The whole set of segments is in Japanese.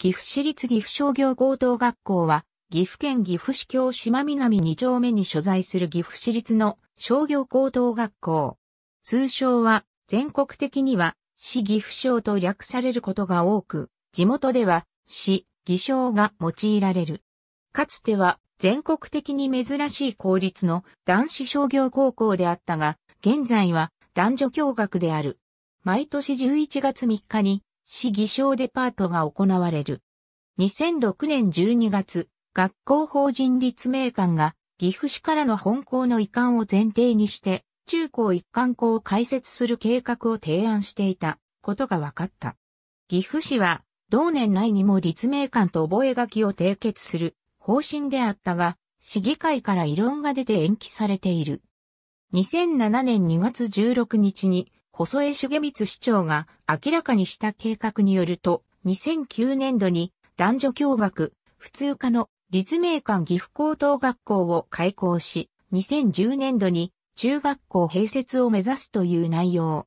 岐阜市立岐阜商業高等学校は、岐阜県岐阜市京島南2丁目に所在する岐阜市立の商業高等学校。通称は、全国的には、市岐阜商と略されることが多く、地元では、市、岐商が用いられる。かつては、全国的に珍しい公立の男子商業高校であったが、現在は男女共学である。毎年11月3日に市偽証デパートが行われる。2006年12月、学校法人立命館が岐阜市からの本校の移管を前提にして、中高一貫校を開設する計画を提案していたことが分かった。岐阜市は、同年内にも立命館と覚書を締結する方針であったが、市議会から異論が出て延期されている。2007年2月16日に細江重光市長が明らかにした計画によると、2009年度に男女共学、普通科の立命館岐阜高等学校を開校し、2010年度に中学校併設を目指すという内容。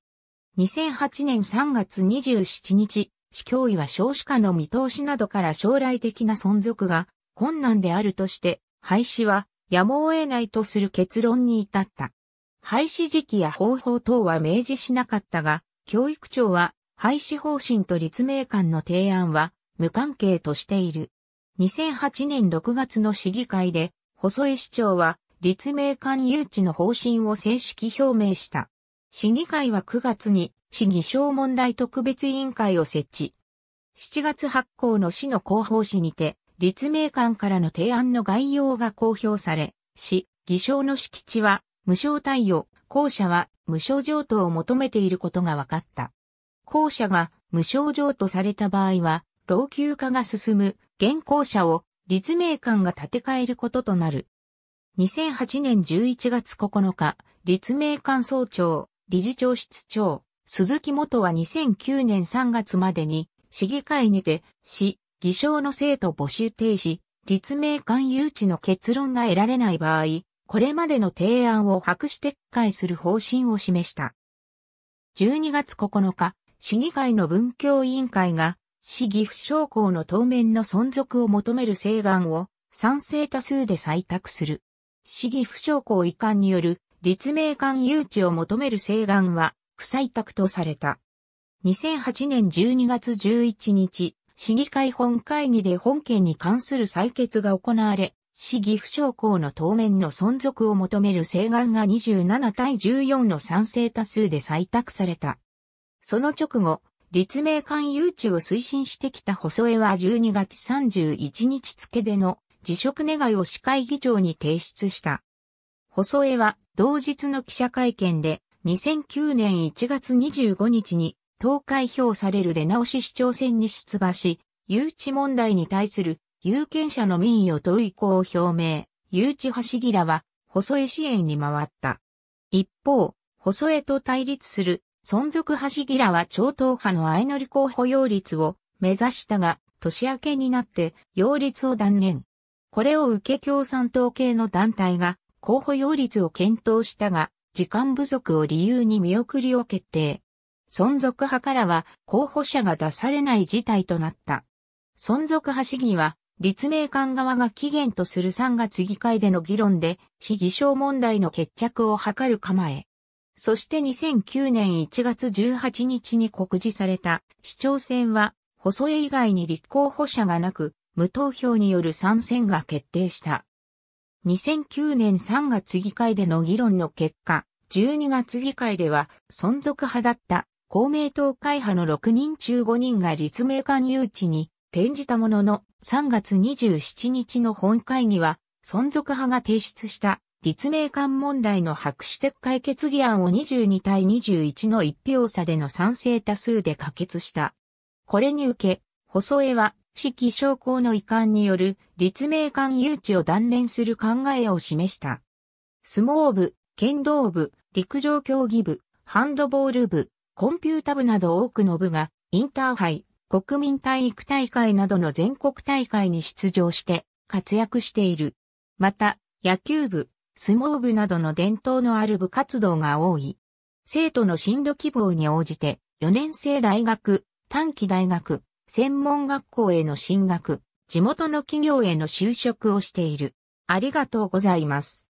2008年3月27日、市教委は少子化の見通しなどから将来的な存続が困難であるとして、廃止はやむを得ないとする結論に至った。廃止時期や方法等は明示しなかったが、教育庁は廃止方針と立命館の提案は無関係としている。2008年6月の市議会で、細江市長は立命館誘致の方針を正式表明した。市議会は9月に市議省問題特別委員会を設置。7月発行の市の広報誌にて、立命館からの提案の概要が公表され、市、議省の敷地は無償貸与、後者は無償譲渡を求めていることが分かった。後者が無償譲渡された場合は、老朽化が進む現行者を立命館が建て替えることとなる。2008年11月9日、立命館総長、理事長室長、鈴木元は2009年3月までに、市議会にて、市、議賞の生徒募集停止、立命館誘致の結論が得られない場合、これまでの提案を白紙撤回する方針を示した。12月9日、市議会の文教委員会が、市岐阜商工の当面の存続を求める請願を賛成多数で採択する。市議不商工移管による立命館誘致を求める請願は不採択とされた。2008年12月11日、市議会本会議で本件に関する採決が行われ、市岐阜商工の当面の存続を求める請願が27対14の賛成多数で採択された。その直後、立命館誘致を推進してきた細江は12月31日付での辞職願を市会議長に提出した。細江は同日の記者会見で2009年1月25日に投開票される出直し市長選に出馬し、誘致問題に対する有権者の民意を問い向を表明、誘致橋市は、細江支援に回った。一方、細江と対立する、存続橋市は超党派の相乗り候補擁立を目指したが、年明けになって擁立を断念。これを受け共産党系の団体が候補擁立を検討したが、時間不足を理由に見送りを決定。存続派からは候補者が出されない事態となった。存続派市議は立命館側が期限とする3月議会での議論で、市議賞問題の決着を図る構え。そして2009年1月18日に告示された市長選は、細江以外に立候補者がなく、無投票による参戦が決定した。2009年3月議会での議論の結果、12月議会では存続派だった公明党会派の6人中5人が立命館誘致に転じたものの、3月27日の本会議は、存続派が提出した立命館問題の白紙撤回決議案を22対21の一票差での賛成多数で可決した。これに受け、細江は、四季将校の遺憾による立命館誘致を断念する考えを示した。相撲部、剣道部、陸上競技部、ハンドボール部、コンピュータ部など多くの部が、インターハイ、国民体育大会などの全国大会に出場して活躍している。また、野球部、相撲部などの伝統のある部活動が多い。生徒の進路希望に応じて、4年生大学、短期大学、専門学校への進学、地元の企業への就職をしている。ありがとうございます。